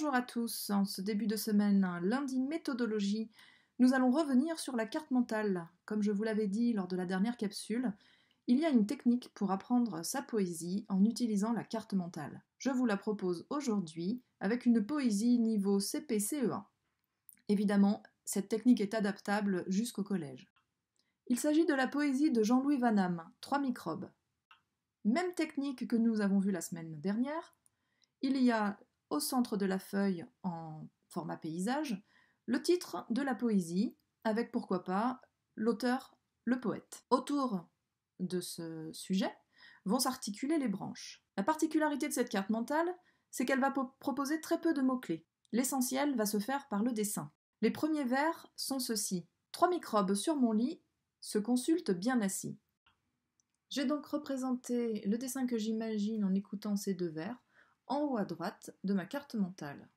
Bonjour à tous, en ce début de semaine, lundi méthodologie, nous allons revenir sur la carte mentale. Comme je vous l'avais dit lors de la dernière capsule, il y a une technique pour apprendre sa poésie en utilisant la carte mentale. Je vous la propose aujourd'hui avec une poésie niveau cpce 1 Évidemment, cette technique est adaptable jusqu'au collège. Il s'agit de la poésie de Jean-Louis Vanham, Trois microbes. Même technique que nous avons vue la semaine dernière, il y a au centre de la feuille en format paysage, le titre de la poésie, avec pourquoi pas l'auteur, le poète. Autour de ce sujet vont s'articuler les branches. La particularité de cette carte mentale, c'est qu'elle va proposer très peu de mots-clés. L'essentiel va se faire par le dessin. Les premiers vers sont ceux-ci. Trois microbes sur mon lit se consultent bien assis. J'ai donc représenté le dessin que j'imagine en écoutant ces deux vers, en haut à droite de ma carte mentale.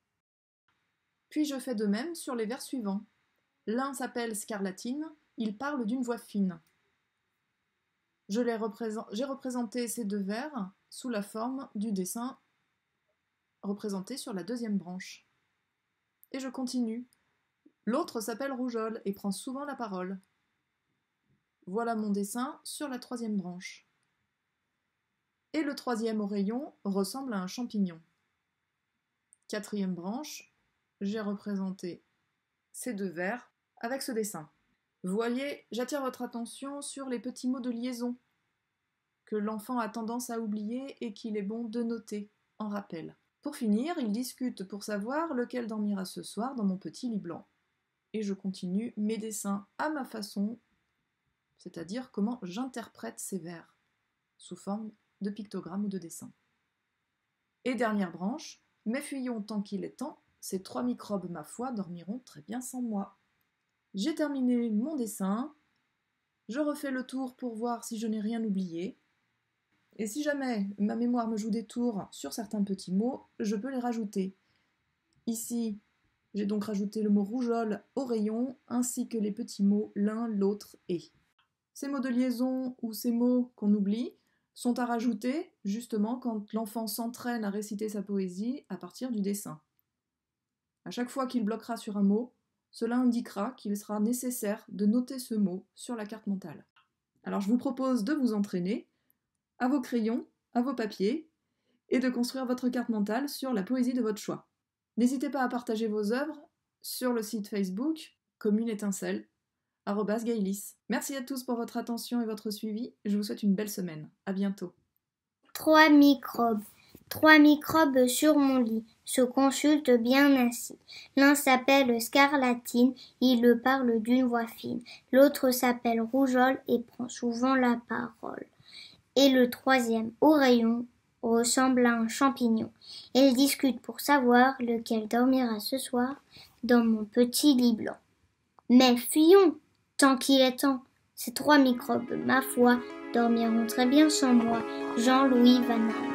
Puis je fais de même sur les vers suivants. L'un s'appelle Scarlatine, il parle d'une voix fine. J'ai représenté ces deux vers sous la forme du dessin représenté sur la deuxième branche. Et je continue. L'autre s'appelle Rougeole et prend souvent la parole. Voilà mon dessin sur la troisième branche et le troisième oreillon ressemble à un champignon. Quatrième branche, j'ai représenté ces deux vers avec ce dessin. Voyez, j'attire votre attention sur les petits mots de liaison que l'enfant a tendance à oublier et qu'il est bon de noter en rappel. Pour finir, ils discutent pour savoir lequel dormira ce soir dans mon petit lit blanc. Et je continue mes dessins à ma façon, c'est-à-dire comment j'interprète ces vers, sous forme de pictogrammes ou de dessins. Et dernière branche, mais fuyons tant qu'il est temps, ces trois microbes, ma foi, dormiront très bien sans moi. J'ai terminé mon dessin, je refais le tour pour voir si je n'ai rien oublié, et si jamais ma mémoire me joue des tours sur certains petits mots, je peux les rajouter. Ici, j'ai donc rajouté le mot rougeole au rayon, ainsi que les petits mots l'un, l'autre et. Ces mots de liaison ou ces mots qu'on oublie, sont à rajouter justement quand l'enfant s'entraîne à réciter sa poésie à partir du dessin. À chaque fois qu'il bloquera sur un mot, cela indiquera qu'il sera nécessaire de noter ce mot sur la carte mentale. Alors je vous propose de vous entraîner à vos crayons, à vos papiers, et de construire votre carte mentale sur la poésie de votre choix. N'hésitez pas à partager vos œuvres sur le site Facebook Commune Étincelle Merci à tous pour votre attention et votre suivi. Je vous souhaite une belle semaine. À bientôt. Trois microbes. Trois microbes sur mon lit se consultent bien ainsi. L'un s'appelle scarlatine, il parle d'une voix fine. L'autre s'appelle rougeole et prend souvent la parole. Et le troisième, rayon ressemble à un champignon. Ils discutent pour savoir lequel dormira ce soir dans mon petit lit blanc. Mais fuyons tant qu'il est temps. Ces trois microbes, ma foi, dormiront très bien sans moi. Jean-Louis Vanal.